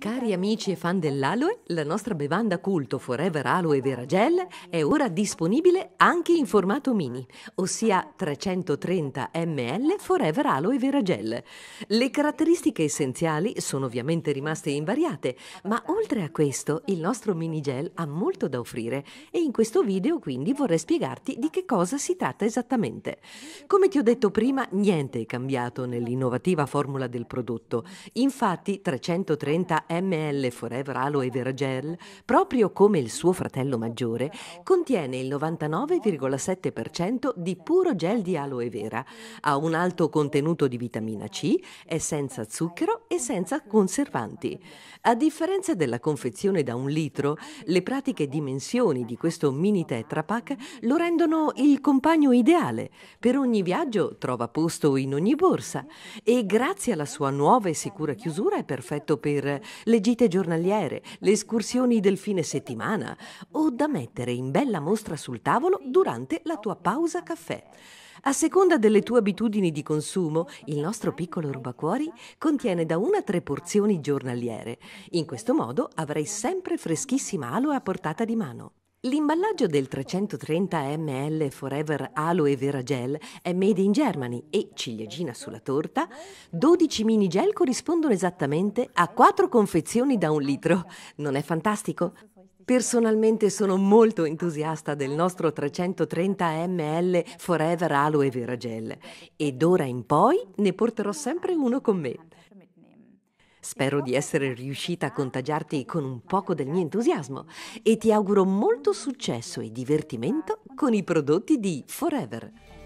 Cari amici e fan dell'aloe, la nostra bevanda culto Forever Aloe Vera Gel è ora disponibile anche in formato mini, ossia 330 ml Forever Aloe Vera Gel. Le caratteristiche essenziali sono ovviamente rimaste invariate, ma oltre a questo il nostro mini gel ha molto da offrire e in questo video quindi vorrei spiegarti di che cosa si tratta esattamente. Come ti ho detto prima, niente è cambiato nell'innovativa formula del prodotto. Infatti 330 ml ML Forever Aloe Vera Gel, proprio come il suo fratello maggiore, contiene il 99,7% di puro gel di aloe vera, ha un alto contenuto di vitamina C, è senza zucchero e senza conservanti. A differenza della confezione da un litro, le pratiche dimensioni di questo mini tetrapack lo rendono il compagno ideale. Per ogni viaggio trova posto in ogni borsa e grazie alla sua nuova e sicura chiusura è perfetto per le gite giornaliere, le escursioni del fine settimana o da mettere in bella mostra sul tavolo durante la tua pausa caffè. A seconda delle tue abitudini di consumo, il nostro piccolo rubacuori contiene da una a tre porzioni giornaliere. In questo modo avrai sempre freschissima aloe a portata di mano. L'imballaggio del 330 ml Forever Aloe Vera Gel è made in Germany e, ciliegina sulla torta, 12 mini gel corrispondono esattamente a 4 confezioni da un litro. Non è fantastico? Personalmente sono molto entusiasta del nostro 330 ml Forever Aloe Vera Gel ed ora in poi ne porterò sempre uno con me. Spero di essere riuscita a contagiarti con un poco del mio entusiasmo e ti auguro molto successo e divertimento con i prodotti di Forever.